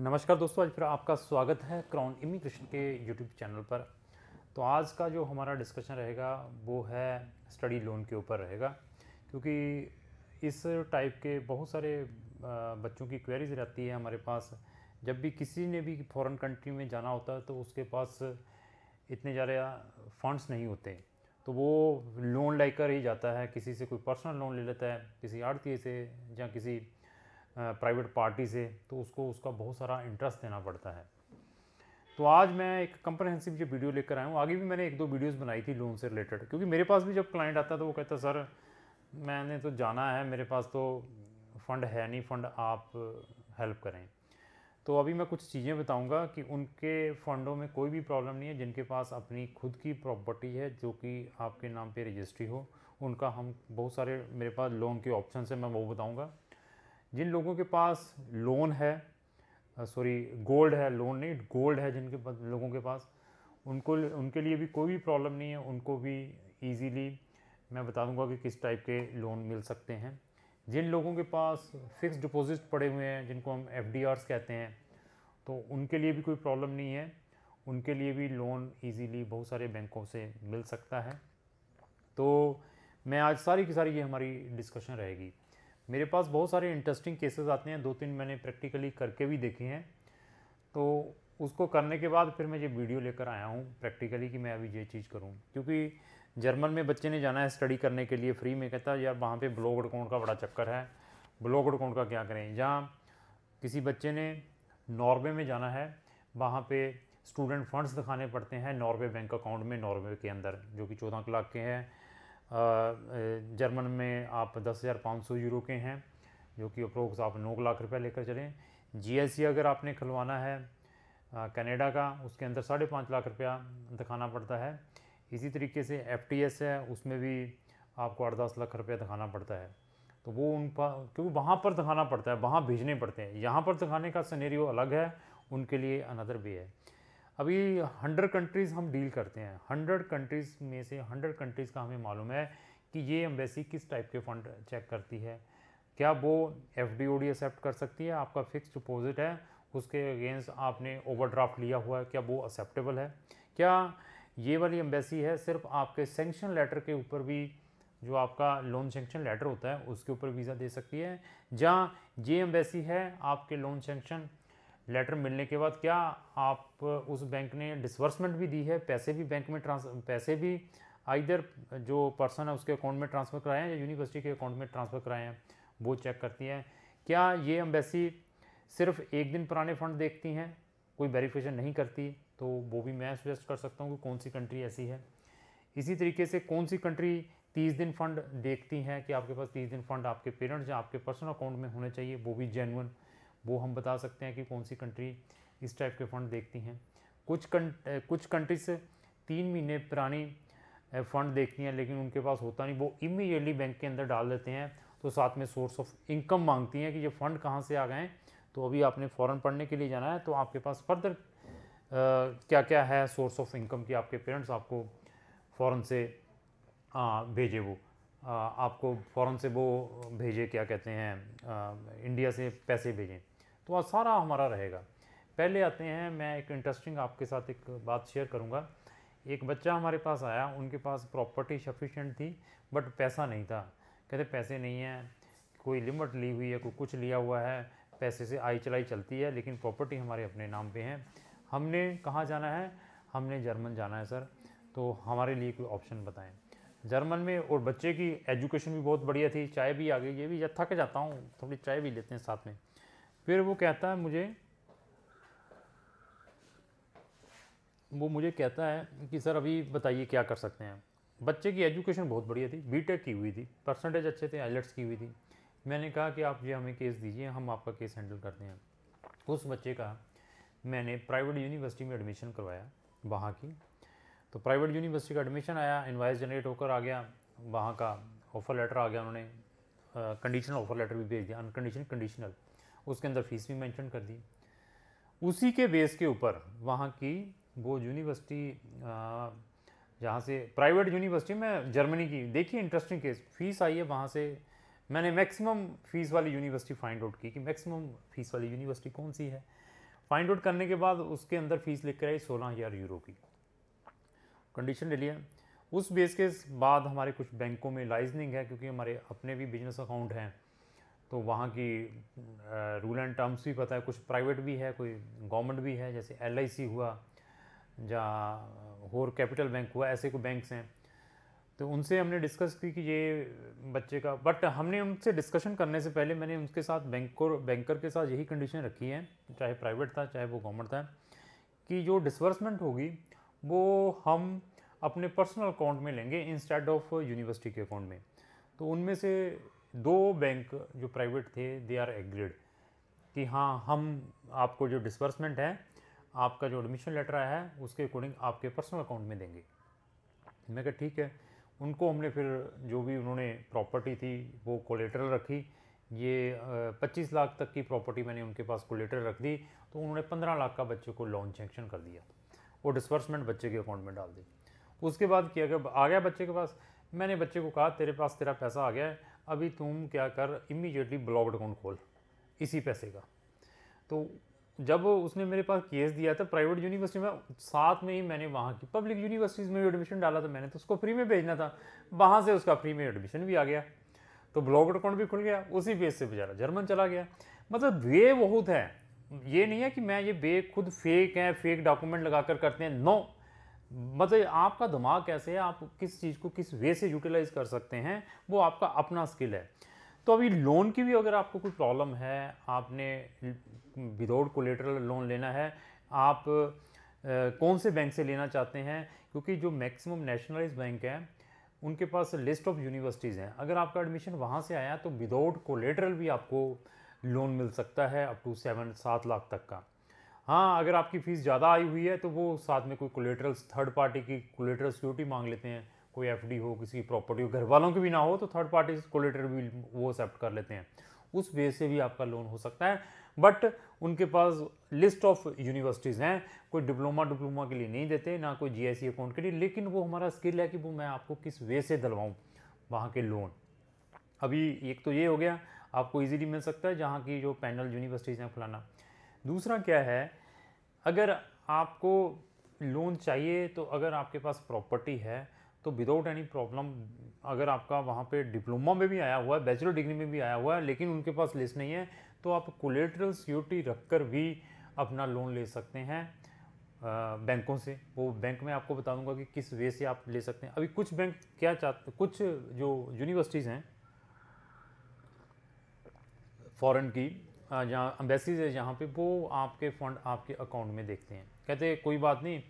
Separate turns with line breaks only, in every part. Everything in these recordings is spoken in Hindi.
नमस्कार दोस्तों आज फिर आपका स्वागत है क्राउन इमिग्रेशन के यूट्यूब चैनल पर तो आज का जो हमारा डिस्कशन रहेगा वो है स्टडी लोन के ऊपर रहेगा क्योंकि इस टाइप के बहुत सारे बच्चों की क्वेरीज रहती है हमारे पास जब भी किसी ने भी फॉरेन कंट्री में जाना होता है तो उसके पास इतने ज़्यादा फंड्स नहीं होते तो वो लोन लेकर ही जाता है किसी से कोई पर्सनल लोन ले लेता है किसी आड़ती से या किसी प्राइवेट पार्टी से तो उसको उसका बहुत सारा इंटरेस्ट देना पड़ता है तो आज मैं एक कंप्रहेंसिव जो वीडियो लेकर आया हूँ आगे भी मैंने एक दो वीडियोस बनाई थी लोन से रिलेटेड क्योंकि मेरे पास भी जब क्लाइंट आता तो वो कहता सर मैंने तो जाना है मेरे पास तो फ़ंड है नहीं फ़ंड आप हेल्प करें तो अभी मैं कुछ चीज़ें बताऊंगा कि उनके फ़ंडों में कोई भी प्रॉब्लम नहीं है जिनके पास अपनी खुद की प्रॉपर्टी है जो कि आपके नाम पे रजिस्ट्री हो उनका हम बहुत सारे मेरे पास लोन के ऑप्शन है मैं वो बताऊंगा जिन लोगों के पास लोन है सॉरी गोल्ड है लोन नहीं गोल्ड है जिनके पास लोगों के पास उनको उनके लिए भी कोई भी प्रॉब्लम नहीं है उनको भी ईजीली मैं बता दूंगा कि किस टाइप के लोन मिल सकते हैं जिन लोगों के पास फिक्स डिपॉजिट पड़े हुए हैं जिनको हम एफ कहते हैं तो उनके लिए भी कोई प्रॉब्लम नहीं है उनके लिए भी लोन ईजीली बहुत सारे बैंकों से मिल सकता है तो मैं आज सारी की सारी ये हमारी डिस्कशन रहेगी मेरे पास बहुत सारे इंटरेस्टिंग केसेस आते हैं दो तीन मैंने प्रैक्टिकली करके भी देखे हैं तो उसको करने के बाद फिर मैं ये वीडियो लेकर आया हूँ प्रैक्टिकली कि मैं अभी ये चीज़ करूँ क्योंकि जर्मन में बच्चे ने जाना है स्टडी करने के लिए फ्री में कहता यार वहाँ पर ब्लॉग अकाउंट का बड़ा चक्कर है ब्लॉग अकाउंट का क्या करें जहाँ किसी बच्चे ने नॉर्वे में जाना है वहाँ पर स्टूडेंट फंड्स दिखाने पड़ते हैं नॉर्वे बैंक अकाउंट में नॉर्वे के अंदर जो कि चौदह लाख के हैं जर्मन में आप दस हज़ार पाँच सौ यूरो के हैं जो कि अप्रोक्स आप नौ लाख रुपए लेकर चलें जीएसटी अगर आपने खुलवाना है कनाडा का उसके अंदर साढ़े पाँच लाख रुपया दिखाना पड़ता है इसी तरीके से एफटीएस है उसमें भी आपको आठ दस लाख रुपया दिखाना पड़ता है तो वो उन पर क्योंकि वहाँ पर दिखाना पड़ता है वहाँ भेजने पड़ते हैं यहाँ पर दिखाने का सनेरियो अलग है उनके लिए अनदर भी है अभी हंड्रेड कंट्रीज़ हम डील करते हैं हंड्रेड कंट्रीज़ में से हंड्रेड कंट्रीज़ का हमें मालूम है कि ये एम्बेसी किस टाइप के फंड चेक करती है क्या वो F D O D accept कर सकती है आपका फिक्स डिपोज़िट है उसके अगेंस्ट आपने ओवरड्राफ्ट लिया हुआ है क्या वो एक्सेप्टेबल है क्या ये वाली एम्बेसी है सिर्फ आपके सेंक्शन लेटर के ऊपर भी जो आपका लोन सेंक्शन लेटर होता है उसके ऊपर वीज़ा दे सकती है जहाँ ये एम्बेसी है आपके लोन सेंक्शन लेटर मिलने के बाद क्या आप उस बैंक ने डिसबर्समेंट भी दी है पैसे भी बैंक में ट्रांस पैसे भी आइधर जो पर्सन है उसके अकाउंट में ट्रांसफ़र कराए हैं या यूनिवर्सिटी के अकाउंट में ट्रांसफ़र कराए हैं वो चेक करती हैं क्या ये अम्बेसी सिर्फ एक दिन पुराने फ़ंड देखती हैं कोई वेरीफिकेशन नहीं करती तो वो भी मैं सजेस्ट कर सकता हूँ कि कौन सी कंट्री ऐसी है इसी तरीके से कौन सी कंट्री तीस दिन फंड देखती हैं कि आपके पास तीस दिन फंड आपके पेरेंट्स या आपके पर्सनल अकाउंट में होने चाहिए वो भी जेनुअन वो हम बता सकते हैं कि कौन सी कंट्री इस टाइप के फंड देखती हैं कुछ कंट्री कुछ कंट्रीज तीन महीने पुरानी फ़ंड देखती हैं लेकिन उनके पास होता नहीं वो इमीडिएटली बैंक के अंदर डाल देते हैं तो साथ में सोर्स ऑफ इनकम मांगती हैं कि ये फ़ंड कहाँ से आ गए तो अभी आपने फ़ौरन पढ़ने के लिए जाना है तो आपके पास फर्दर क्या क्या है सोर्स ऑफ इनकम की आपके पेरेंट्स आपको फ़ौरन से आ, भेजे वो आ, आपको फ़ौरन से वो भेजे क्या कहते हैं आ, इंडिया से पैसे भेजें वह तो सारा हमारा रहेगा पहले आते हैं मैं एक इंटरेस्टिंग आपके साथ एक बात शेयर करूँगा एक बच्चा हमारे पास आया उनके पास प्रॉपर्टी सफिशेंट थी बट पैसा नहीं था कहते पैसे नहीं हैं कोई लिमिट ली हुई है कोई कुछ लिया हुआ है पैसे से आई चलाई चलती है लेकिन प्रॉपर्टी हमारे अपने नाम पे है हमने कहाँ जाना है हमने जर्मन जाना है सर तो हमारे लिए कोई ऑप्शन बताएं जर्मन में और बच्चे की एजुकेशन भी बहुत बढ़िया थी चाय भी आ गई ये भी थक जाता हूँ थोड़ी चाय भी लेते हैं साथ में फिर वो कहता है मुझे वो मुझे कहता है कि सर अभी बताइए क्या कर सकते हैं बच्चे की एजुकेशन बहुत बढ़िया थी बीटेक की हुई थी परसेंटेज अच्छे थे आइलेट्स की हुई थी मैंने कहा कि आप ये हमें केस दीजिए हम आपका केस हैंडल करते हैं उस बच्चे का मैंने प्राइवेट यूनिवर्सिटी में एडमिशन करवाया वहाँ की तो प्राइवेट यूनिवर्सिटी का एडमिशन आया इन्वाइस जनरेट होकर आ गया वहाँ का ऑफ़र लेटर आ गया उन्होंने कंडीशनल ऑफ़र लेटर भी भेज दिया अनकंडीशनल कंडीशनल उसके अंदर फ़ीस भी मेंशन कर दी उसी के बेस के ऊपर वहाँ की वो यूनिवर्सिटी जहाँ से प्राइवेट यूनिवर्सिटी में जर्मनी की देखिए इंटरेस्टिंग केस फ़ीस आई है वहाँ से मैंने मैक्सिमम फ़ीस वाली यूनिवर्सिटी फाइंड आउट की कि मैक्सिमम फ़ीस वाली यूनिवर्सिटी कौन सी है फाइंड आउट करने के बाद उसके अंदर फ़ीस लिख कर आई सोलह हज़ार यूरो की कंडीशन ले लिया उस बेस के बाद हमारे कुछ बैंकों में लाइजनिंग है क्योंकि हमारे अपने भी बिजनेस अकाउंट हैं तो वहाँ की रूल एंड टर्म्स भी पता है कुछ प्राइवेट भी है कोई गवर्नमेंट भी है जैसे एल हुआ या होर कैपिटल बैंक हुआ ऐसे कोई बैंक्स हैं तो उनसे हमने डिस्कस की कि ये बच्चे का बट हमने उनसे डिस्कशन करने से पहले मैंने उनके साथ बैंकर बैंकर के साथ यही कंडीशन रखी है चाहे प्राइवेट था चाहे वो गवर्नमेंट था कि जो डिसबर्समेंट होगी वो हम अपने पर्सनल अकाउंट में लेंगे इंस्टेड ऑफ यूनिवर्सिटी के अकाउंट में तो उनमें से दो बैंक जो प्राइवेट थे दे आर एग्रीड कि हाँ हम आपको जो डिसबर्समेंट है आपका जो एडमिशन लेटर आया है उसके अकॉर्डिंग आपके पर्सनल अकाउंट में देंगे मैं कहा ठीक है उनको हमने फिर जो भी उन्होंने प्रॉपर्टी थी वो कोलेटरल रखी ये पच्चीस लाख तक की प्रॉपर्टी मैंने उनके पास कोलेटरल रख दी तो उन्होंने पंद्रह लाख का बच्चे को लोन सेंक्शन कर दिया वो डिसबर्समेंट बच्चे के अकाउंट में डाल दी उसके बाद किया गया आ गया बच्चे के पास मैंने बच्चे को कहा तेरे पास तेरा पैसा आ गया है अभी तुम क्या कर इमीडिएटली ब्लॉक्ड अकाउंट खोल इसी पैसे का तो जब उसने मेरे पास केस दिया था प्राइवेट यूनिवर्सिटी में साथ में ही मैंने वहाँ की पब्लिक यूनिवर्सिटीज़ में एडमिशन डाला था मैंने तो उसको फ्री में भेजना था वहाँ से उसका फ्री में एडमिशन भी आ गया तो ब्लॉक अकाउंट भी खुल गया उसी बेस से बेचारा जर्मन चला गया मतलब वे बहुत है ये नहीं है कि मैं ये बे खुद फेक हैं फेक डॉक्यूमेंट लगा कर करते हैं नो no. मतलब आपका दिमाग कैसे है आप किस चीज़ को किस वे से यूटिलाइज कर सकते हैं वो आपका अपना स्किल है तो अभी लोन की भी अगर आपको कोई प्रॉब्लम है आपने विदाउट कोलेटरल लोन लेना है आप कौन से बैंक से लेना चाहते हैं क्योंकि जो मैक्सिमम नेशनलाइज बैंक है उनके पास लिस्ट ऑफ यूनिवर्सिटीज़ हैं अगर आपका एडमिशन वहाँ से आया तो विदाउट कोलेटरल भी आपको लोन मिल सकता है अप टू सेवन सात लाख तक का हाँ अगर आपकी फ़ीस ज़्यादा आई हुई है तो वो साथ में कोई कोलेटरल्स थर्ड पार्टी की कोलेटरल सिक्योरिटी मांग लेते हैं कोई एफ हो किसी की प्रॉपर्टी हो घर वालों की भी ना हो तो थर्ड पार्टी कोलेटर भी वो एक्सेप्ट कर लेते हैं उस वे से भी आपका लोन हो सकता है बट उनके पास लिस्ट ऑफ यूनिवर्सिटीज़ हैं कोई डिप्लोमा डिप्लोमा के लिए नहीं देते ना कोई जीआईसी अकाउंट के लिए लेकिन वो हमारा स्किल है कि वो मैं आपको किस वे से दिलवाऊँ वहाँ के लोन अभी एक तो ये हो गया आपको इजीली मिल सकता है जहाँ की जो पैनल यूनिवर्सिटीज़ हैं फलाना दूसरा क्या है अगर आपको लोन चाहिए तो अगर आपके पास प्रॉपर्टी है तो विदाउट एनी प्रॉब्लम अगर आपका वहाँ पे डिप्लोमा में भी आया हुआ है बैचलर डिग्री में भी आया हुआ है लेकिन उनके पास लिस्ट नहीं है तो आप कोलेट्रल सिक्योरिटी रख कर भी अपना लोन ले सकते हैं बैंकों से वो बैंक में आपको बता दूंगा कि किस वे से आप ले सकते हैं अभी कुछ बैंक क्या चाहते कुछ जो यूनिवर्सिटीज़ हैं फॉरेन की जहाँ अम्बेसीज है जहाँ पे वो आपके फ़ंड आपके अकाउंट में देखते हैं कहते हैं कोई बात नहीं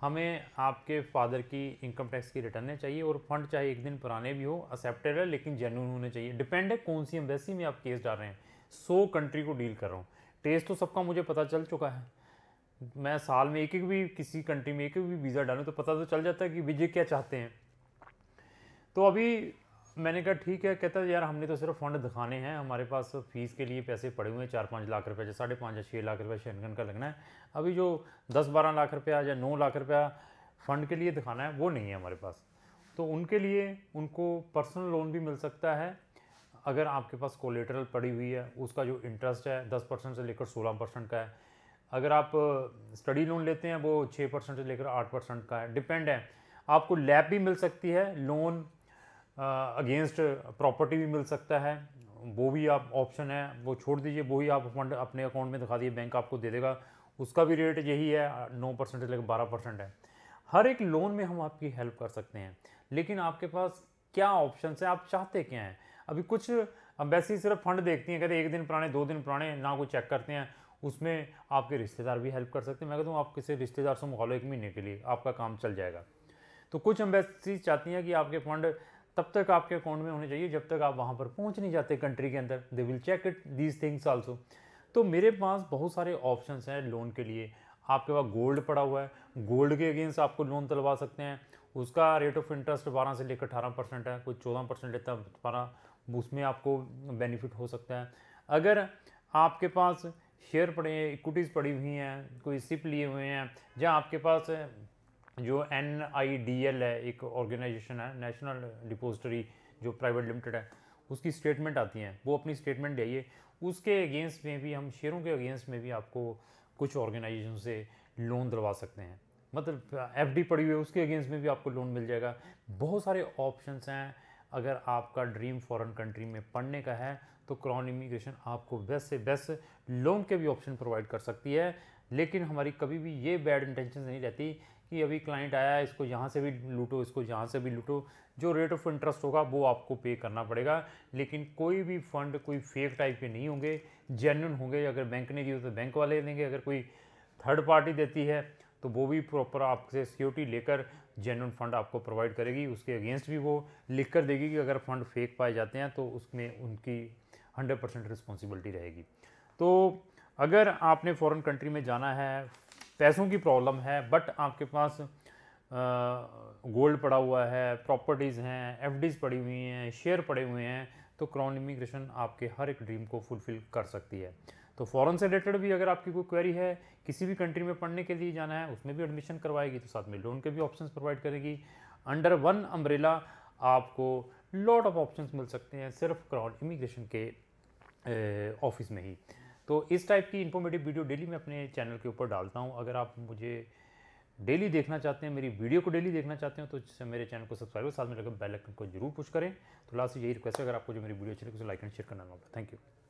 हमें आपके फादर की इनकम टैक्स की रिटर्नें चाहिए और फंड चाहे एक दिन पुराने भी हो एक्सेप्टेड है लेकिन जेन्यून होने चाहिए डिपेंड है कौन सी अम्बेसी में आप केस डाल रहे हैं सो कंट्री को डील कर रहा हूँ टेस्ट तो सबका मुझे पता चल चुका है मैं साल में एक एक भी किसी कंट्री में एक एक भी वीज़ा डालूँ तो पता तो चल जाता है कि विजय क्या चाहते हैं तो अभी मैंने कहा ठीक है कहता यार हमने तो सिर्फ फंड दिखाने हैं हमारे पास फीस के लिए पैसे पड़े हुए हैं चार पाँच लाख रुपया साढ़े पाँच या छः लाख रुपया शेनगन का लगना है अभी जो दस बारह लाख रुपया या नौ लाख रुपया फ़ंड के लिए दिखाना है वो नहीं है हमारे पास तो उनके लिए उनको पर्सनल लोन भी मिल सकता है अगर आपके पास कोलेटरल पड़ी हुई है उसका जो इंटरेस्ट है दस परसेंट से लेकर सोलह परसेंट का है अगर आप स्टडी लोन लेते हैं वो छः परसेंट से लेकर आठ परसेंट का है डिपेंड है आपको लैब भी मिल सकती है लोन अगेंस्ट प्रॉपर्टी भी मिल सकता है वो भी आप ऑप्शन है वो छोड़ दीजिए वो ही आप फंड अपने अकाउंट में दिखा दिए बैंक आपको दे देगा उसका भी रेट यही है नौ परसेंट लेकर बारह परसेंट है हर एक लोन में हम आपकी हेल्प कर सकते हैं लेकिन आपके पास क्या ऑप्शन है आप चाहते क्या हैं अभी कुछ अम्बेसी सिर्फ फंड देखती हैं कहते एक दिन पुराने दो दिन पुराने ना कोई चेक करते हैं उसमें आपके रिश्तेदार भी हेल्प कर सकते हैं मैं कहता हूँ आप किसी रिश्तेदार से मुखा लो एक महीने के लिए आपका काम चल जाएगा तो कुछ अम्बेसी चाहती हैं कि आपके फंड तब तक आपके अकाउंट में होने चाहिए जब तक आप वहाँ पर पहुँच नहीं जाते कंट्री के अंदर they will check it these things also तो मेरे पास बहुत सारे ऑप्शन हैं लोन के लिए आपके पास गोल्ड पड़ा हुआ है गोल्ड के अगेंस्ट आपको लोन दिलवा सकते हैं उसका रेट ऑफ इंटरेस्ट बारह से लेकर अठारह परसेंट है कोई चौदह परसेंट लेता है बारह उसमें आपको बेनिफिट हो सकता है अगर आपके पास शेयर पड़े हैं इक्विटीज़ पड़ी हुई हैं कोई सिप लिए हुए हैं या आपके पास जो एन आई डी एल है एक ऑर्गेनाइजेशन है नेशनल डिपोजिटरी जो प्राइवेट लिमिटेड है उसकी स्टेटमेंट आती हैं वो अपनी स्टेटमेंट दे उसके अगेंस्ट में भी हम शेयरों के अगेंस्ट में भी आपको कुछ ऑर्गेनाइजेशन से लोन दिलवा सकते हैं मतलब एफ डी पड़ी हुई है उसके अगेंस्ट में भी आपको लोन मिल जाएगा बहुत सारे ऑप्शंस हैं अगर आपका ड्रीम फॉरेन कंट्री में पढ़ने का है तो क्रॉन इमिग्रेशन आपको बेस्ट से बेस्ट लोन के भी ऑप्शन प्रोवाइड कर सकती है लेकिन हमारी कभी भी ये बैड इंटेंशन नहीं रहती कि अभी क्लाइंट आया है इसको यहाँ से भी लूटो इसको यहाँ से भी लूटो जो रेट ऑफ इंटरेस्ट होगा वो आपको पे करना पड़ेगा लेकिन कोई भी फंड कोई फेक टाइप के नहीं होंगे जेन्यून होंगे अगर बैंक ने दिए तो बैंक वाले देंगे अगर कोई थर्ड पार्टी देती है तो वो भी प्रॉपर आपसे सिक्योरिटी लेकर जेनवन फंड आपको प्रोवाइड करेगी उसके अगेंस्ट भी वो लिख कर देगी कि अगर फंड फेक पाए जाते हैं तो उसमें उनकी हंड्रेड परसेंट रिस्पॉन्सिबिलिटी रहेगी तो अगर आपने फ़ॉरेन कंट्री में जाना है पैसों की प्रॉब्लम है बट आपके पास गोल्ड पड़ा हुआ है प्रॉपर्टीज़ हैं एफ पड़ी हुई हैं शेयर पड़े हुए हैं तो क्राउन इमिग्रेशन आपके हर एक ड्रीम को फुलफ़िल कर सकती है तो फ़ॉरन से रिलेटेड भी अगर आपकी कोई क्वेरी है किसी भी कंट्री में पढ़ने के लिए जाना है उसमें भी एडमिशन करवाएगी तो साथ में लोन के भी ऑप्शन प्रोवाइड करेगी अंडर वन अम्ब्रेला आपको लॉट ऑफ ऑप्शंस मिल सकते हैं सिर्फ क्राउन इमिग्रेशन के ऑफिस में ही तो इस टाइप की इन्फॉर्मेटिव वीडियो डेली मैं अपने चैनल के ऊपर डालता हूँ अगर आप मुझे डेली देखना चाहते हैं मेरी वीडियो को डेली देखना चाहते हैं तो मेरे चैनल को सब्सक्राइब साथ में लगे बेल आइकन को जरूर पुश करें तो लास्ट से यही रिक्वेस्ट है अगर आपको जो मेरी वीडियो अच्छी लगे तो लाइक एंड शेयर करना होगा थैंक यू